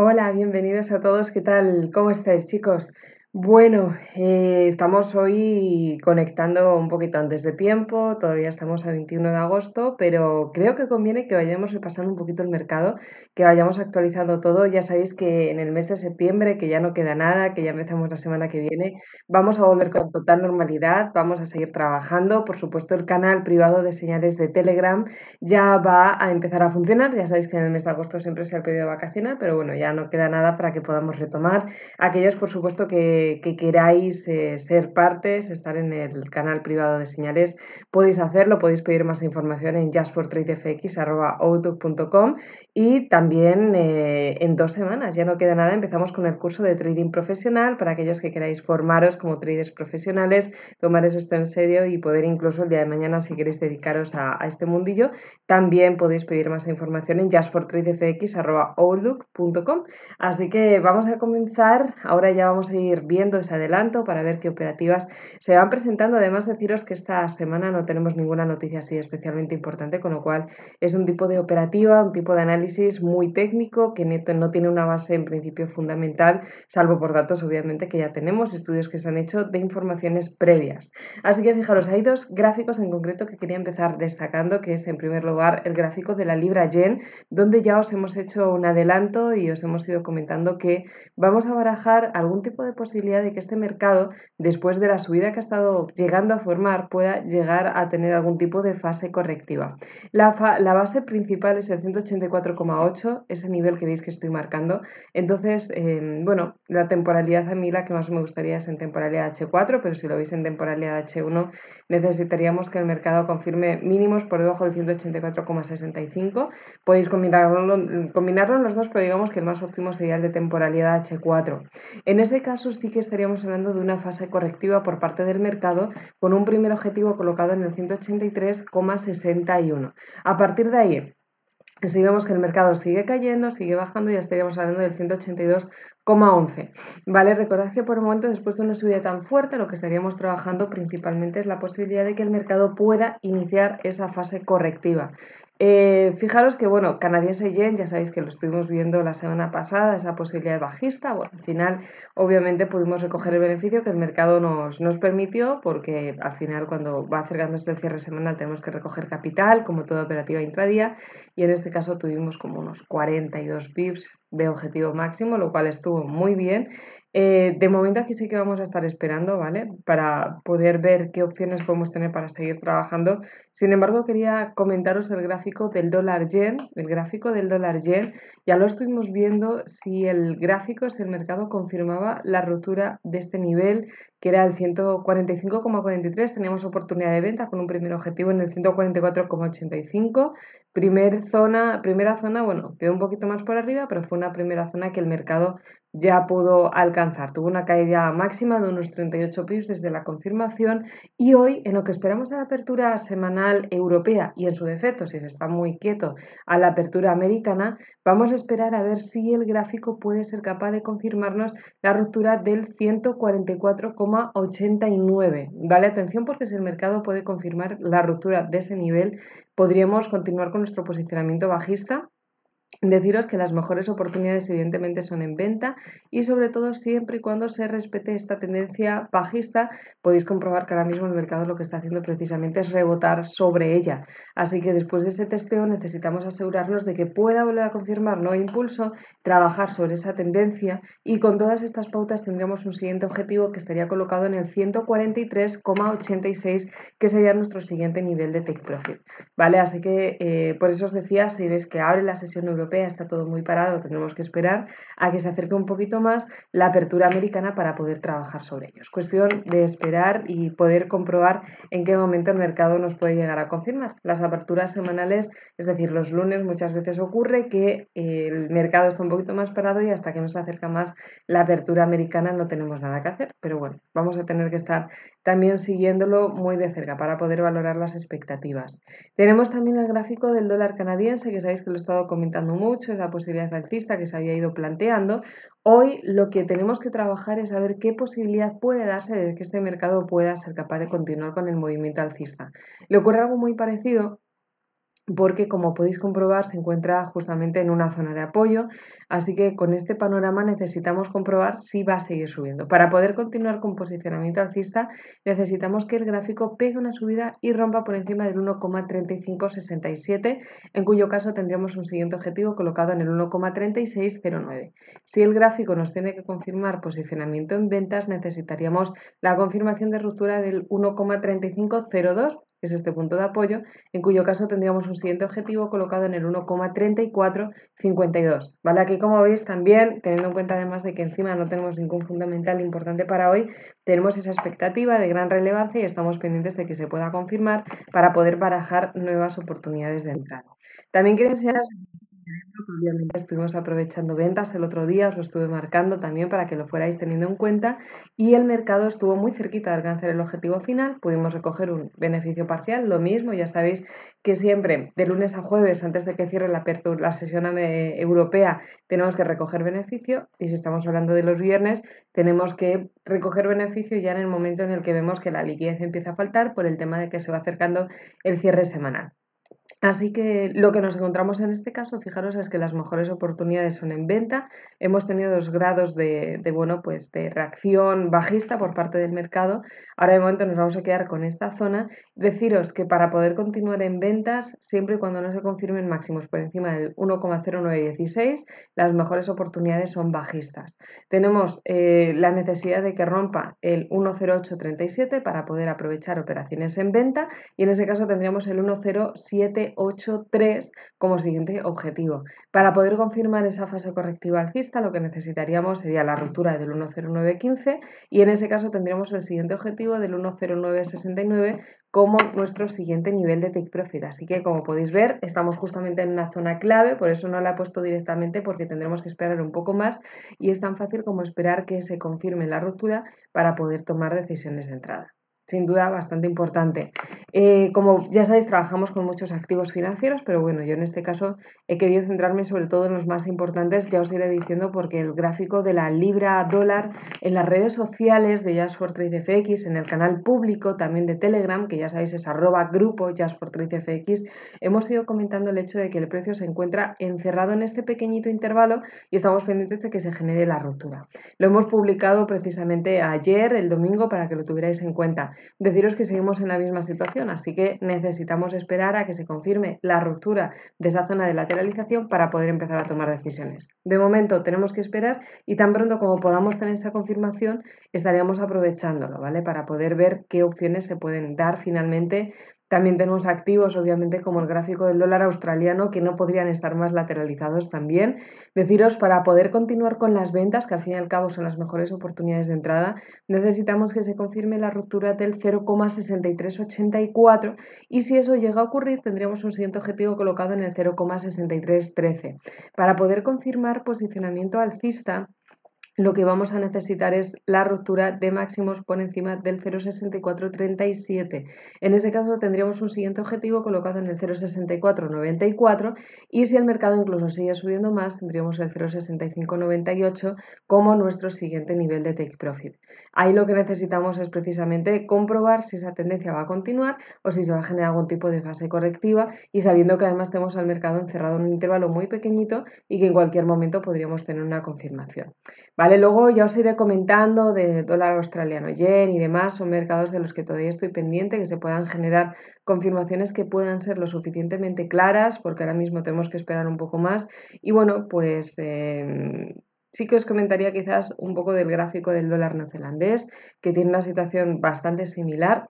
Hola, bienvenidos a todos. ¿Qué tal? ¿Cómo estáis, chicos? Bueno, eh, estamos hoy conectando un poquito antes de tiempo, todavía estamos a 21 de agosto, pero creo que conviene que vayamos repasando un poquito el mercado, que vayamos actualizando todo. Ya sabéis que en el mes de septiembre, que ya no queda nada, que ya empezamos la semana que viene, vamos a volver con total normalidad, vamos a seguir trabajando. Por supuesto, el canal privado de señales de Telegram ya va a empezar a funcionar. Ya sabéis que en el mes de agosto siempre se ha pedido vacaciones, pero bueno, ya no queda nada para que podamos retomar. Aquellos, por supuesto, que que, queráis eh, ser partes, estar en el canal privado de señales, podéis hacerlo, podéis pedir más información en justfortradefx.outlook.com y también eh, en dos semanas, ya no queda nada, empezamos con el curso de trading profesional para aquellos que queráis formaros como traders profesionales, tomaros esto en serio y poder incluso el día de mañana, si queréis dedicaros a, este mundillo, también podéis pedir más información en justfortradefx.outlook.com. Así que vamos a comenzar, ahora ya vamos a ir viendo ese adelanto para ver qué operativas se van presentando. Además, deciros que esta semana no tenemos ninguna noticia así especialmente importante, con lo cual es un tipo de operativa, un tipo de análisis muy técnico que no tiene una base en principio fundamental, salvo por datos obviamente que ya tenemos, estudios que se han hecho de informaciones previas. Así que fijaros, hay dos gráficos en concreto que quería empezar destacando, que es en primer lugar el gráfico de la libra yen, donde ya os hemos hecho un adelanto y os hemos ido comentando que vamos a barajar algún tipo de posibilidad de que este mercado, después de la subida que ha estado llegando a formar, pueda llegar a tener algún tipo de fase correctiva. La, base principal es el 184,8, ese nivel que veis que estoy marcando. Entonces, em, bueno, la temporalidad a mí la que más me gustaría es en temporalidad H4, pero si lo veis en temporalidad H1, necesitaríamos que el mercado confirme mínimos por debajo del 184,65. Podéis combinarlo, combinarlo los dos, pero digamos que el más óptimo sería el de temporalidad H4. En ese caso, si que estaríamos hablando de una fase correctiva por parte del mercado con un primer objetivo colocado en el 183,61. A partir de ahí, si vemos que el mercado sigue cayendo, sigue bajando, ya estaríamos hablando del 182,11. Vale, recordad que por un momento, después de una subida tan fuerte, lo que estaríamos trabajando principalmente es la posibilidad de que el mercado pueda iniciar esa fase correctiva. Eh, fijaros que, bueno, canadiense yen, ya sabéis que lo estuvimos viendo la semana pasada, esa posibilidad bajista. Bueno, al final, obviamente, pudimos recoger el beneficio que el mercado nos, nos permitió, porque al final, cuando va acercándose el cierre semanal, tenemos que recoger capital, como toda operativa intradía, y en este caso tuvimos como unos 42 pips de objetivo máximo, lo cual estuvo muy bien eh, de momento aquí sí que vamos a estar esperando, ¿vale? Para poder ver qué opciones podemos tener para seguir trabajando. Sin embargo, quería comentaros el gráfico del dólar yen, el gráfico del dólar yen. Ya lo estuvimos viendo si el gráfico, si el mercado confirmaba la rotura de este nivel, que era el 145,43. Teníamos oportunidad de venta con un primer objetivo en el 144,85. Primer zona, primera zona, bueno, quedó un poquito más por arriba, pero fue una primera zona que el mercado ya pudo alcanzar Tuvo una caída máxima de unos 38 pips desde la confirmación y hoy, en lo que esperamos a la apertura semanal europea y en su defecto, si se está muy quieto, a la apertura americana, vamos a esperar a ver si el gráfico puede ser capaz de confirmarnos la ruptura del 144,89. Vale, atención porque si el mercado puede confirmar la ruptura de ese nivel, podríamos continuar con nuestro posicionamiento bajista Deciros que las mejores oportunidades evidentemente son en venta y sobre todo siempre y cuando se respete esta tendencia bajista podéis comprobar que ahora mismo el mercado lo que está haciendo precisamente es rebotar sobre ella. Así que después de ese testeo necesitamos asegurarnos de que pueda volver a confirmar no impulso, trabajar sobre esa tendencia y con todas estas pautas tendríamos un siguiente objetivo que estaría colocado en el 143,86 que sería nuestro siguiente nivel de take profit. ¿Vale? Así que eh, por eso os decía si veis que abre la sesión europea está todo muy parado, tenemos que esperar a que se acerque un poquito más la apertura americana para poder trabajar sobre ellos. Cuestión de esperar y poder comprobar en qué momento el mercado nos puede llegar a confirmar. Las aperturas semanales, es decir, los lunes muchas veces ocurre que eh, el mercado está un poquito más parado y hasta que nos acerca más la apertura americana no tenemos nada que hacer. Pero bueno, vamos a tener que estar también siguiéndolo muy de cerca para poder valorar las expectativas. Tenemos también el gráfico del dólar canadiense, que sabéis que lo he estado comentando mucho, esa posibilidad alcista que se había ido planteando. Hoy lo que tenemos que trabajar es saber qué posibilidad puede darse de que este mercado pueda ser capaz de continuar con el movimiento alcista. Le ocurre algo muy parecido porque como podéis comprobar se encuentra justamente en una zona de apoyo, así que con este panorama necesitamos comprobar si va a seguir subiendo. Para poder continuar con posicionamiento alcista necesitamos que el gráfico pegue una subida y rompa por encima del 1,3567, en cuyo caso tendríamos un siguiente objetivo colocado en el 1,3609. Si el gráfico nos tiene que confirmar posicionamiento en ventas necesitaríamos la confirmación de ruptura del 1,3502, que es este punto de apoyo, en cuyo caso tendríamos un siguiente objetivo colocado en el 1,3452. ¿Vale? Aquí como veis también, teniendo en cuenta además de que encima no tenemos ningún fundamental importante para hoy, tenemos esa expectativa de gran relevancia y estamos pendientes de que se pueda confirmar para poder barajar nuevas oportunidades de entrada. También quiero enseñaros Obviamente estuvimos aprovechando ventas el otro día, os lo estuve marcando también para que lo fuerais teniendo en cuenta y el mercado estuvo muy cerquita de alcanzar el objetivo final, pudimos recoger un beneficio parcial, lo mismo, ya sabéis que siempre de lunes a jueves antes de que cierre la, la sesión europea tenemos que recoger beneficio y si estamos hablando de los viernes tenemos que recoger beneficio ya en el momento en el que vemos que la liquidez empieza a faltar por el tema de que se va acercando el cierre semanal. Así que lo que nos encontramos en este caso, fijaros, es que las mejores oportunidades son en venta. Hemos tenido dos grados de, bueno, pues de reacción bajista por parte del mercado. Ahora de momento nos vamos a quedar con esta zona. Deciros que para poder continuar en ventas, siempre y cuando no se confirmen máximos por encima del 1,0916, las mejores oportunidades son bajistas. Tenemos eh, la necesidad de que rompa el 1,0837 para poder aprovechar operaciones en venta y en ese caso tendríamos el 1,07 8.3 como siguiente objetivo. Para poder confirmar esa fase correctiva alcista, lo que necesitaríamos sería la ruptura del 10915 y en ese caso tendríamos el siguiente objetivo del 10969 como nuestro siguiente nivel de take profit. Así que como podéis ver, estamos justamente en una zona clave, por eso no la he puesto directamente porque tendremos que esperar un poco más y es tan fácil como esperar que se confirme la ruptura para poder tomar decisiones de entrada sin duda bastante importante. Eh, como ya sabéis, trabajamos con muchos activos financieros, pero bueno, yo en este caso he querido centrarme sobre todo en los más importantes, ya os iré diciendo, porque el gráfico de la libra dólar en las redes sociales de Jazz 3 FX, en el canal público también de Telegram, que ya sabéis es arroba grupo Jazz FX, hemos ido comentando el hecho de que el precio se encuentra encerrado en este pequeñito intervalo y estamos pendientes de que se genere la ruptura. Lo hemos publicado precisamente ayer, el domingo, para que lo tuvierais en cuenta deciros que seguimos en la misma situación, así que necesitamos esperar a que se confirme la ruptura de esa zona de lateralización para poder empezar a tomar decisiones. De momento tenemos que esperar y tan pronto como podamos tener esa confirmación estaríamos aprovechándolo, ¿vale? Para poder ver qué opciones se pueden dar finalmente también tenemos activos, obviamente, como el gráfico del dólar australiano, que no podrían estar más lateralizados también. Deciros, para poder continuar con las ventas, que al fin y al cabo son las mejores oportunidades de entrada, necesitamos que se confirme la ruptura del 0,6384 y si eso llega a ocurrir, tendríamos un siguiente objetivo colocado en el 0,6313. Para poder confirmar posicionamiento alcista, lo que vamos a necesitar es la ruptura de máximos por encima del 0,6437. En ese caso tendríamos un siguiente objetivo colocado en el 0,6494 y si el mercado incluso sigue subiendo más tendríamos el 0,6598 como nuestro siguiente nivel de take profit. Ahí lo que necesitamos es precisamente comprobar si esa tendencia va a continuar o si se va a generar algún tipo de fase correctiva y sabiendo que además tenemos al mercado encerrado en un intervalo muy pequeñito y que en cualquier momento podríamos tener una confirmación. ¿Vale? Luego ya os iré comentando de dólar australiano yen y demás, son mercados de los que todavía estoy pendiente, que se puedan generar confirmaciones que puedan ser lo suficientemente claras, porque ahora mismo tenemos que esperar un poco más. Y bueno, pues... Em, sí que os comentaría quizás un poco del gráfico del dólar neozelandés, que tiene una situación bastante similar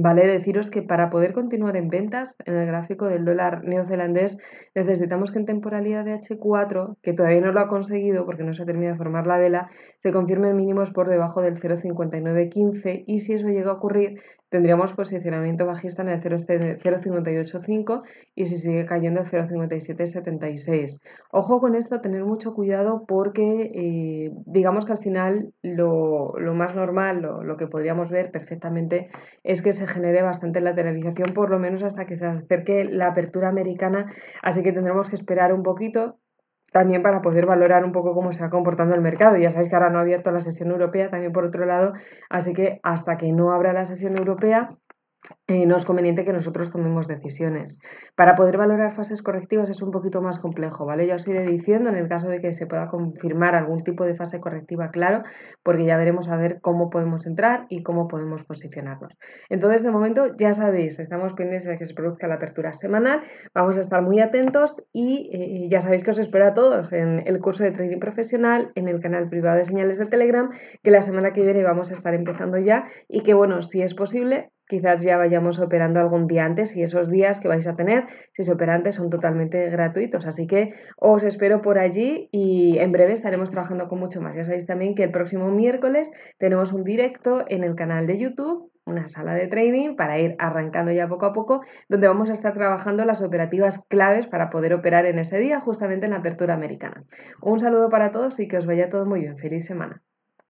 Vale deciros que para poder continuar en ventas, en el gráfico del dólar neozelandés, necesitamos que en temporalidad de H4, que todavía no lo ha conseguido porque no se ha terminado de formar la vela, se confirmen mínimos por debajo del 0,5915 y si eso llega a ocurrir, tendríamos posicionamiento bajista en el 0,585 y si sigue cayendo el 0,5776. Ojo con esto, tener mucho cuidado porque eh, digamos que al final lo, más normal, lo, lo, que podríamos ver perfectamente es que se genere bastante lateralización, por lo menos hasta que se acerque la apertura americana, así que tendremos que esperar un poquito también para poder valorar un poco cómo se está comportando el mercado. Ya sabéis que ahora no ha abierto la sesión europea también por otro lado, así que hasta que no abra la sesión europea, no es conveniente que nosotros tomemos decisiones. Para poder valorar fases correctivas es un poquito más complejo, ¿vale? Ya os iré diciendo en el caso de que se pueda confirmar algún tipo de fase correctiva, claro, porque ya veremos a ver cómo podemos entrar y cómo podemos posicionarnos. Entonces, de momento, ya sabéis, estamos pendientes de que se produzca la apertura semanal, vamos a estar muy atentos y eh, eh, ya sabéis que os espero a todos en el curso de trading profesional, en el canal privado de señales de Telegram, que la semana que viene vamos a estar empezando ya y que, bueno, si es posible, quizás ya vayamos operando algún día antes y esos días que vais a tener, si se operan son totalmente gratuitos. Así que os espero por allí y en breve estaremos trabajando con mucho más. Ya sabéis también que el próximo miércoles tenemos un directo en el canal de YouTube una sala de trading para ir arrancando ya poco a poco, donde vamos a estar trabajando las operativas claves para poder operar en ese día, justamente en la apertura americana. Un saludo para todos y que os vaya todo muy bien. Feliz semana.